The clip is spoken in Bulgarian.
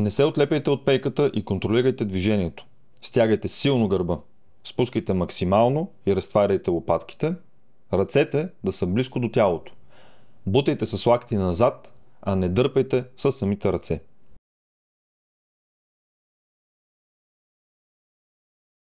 Не се отлепяйте от пейката и контролирайте движението. Стягайте силно гърба. Спускайте максимално и разтваряйте лопатките. Ръцете да са близко до тялото. Бутайте с лакти назад, а не дърпайте с самите ръце.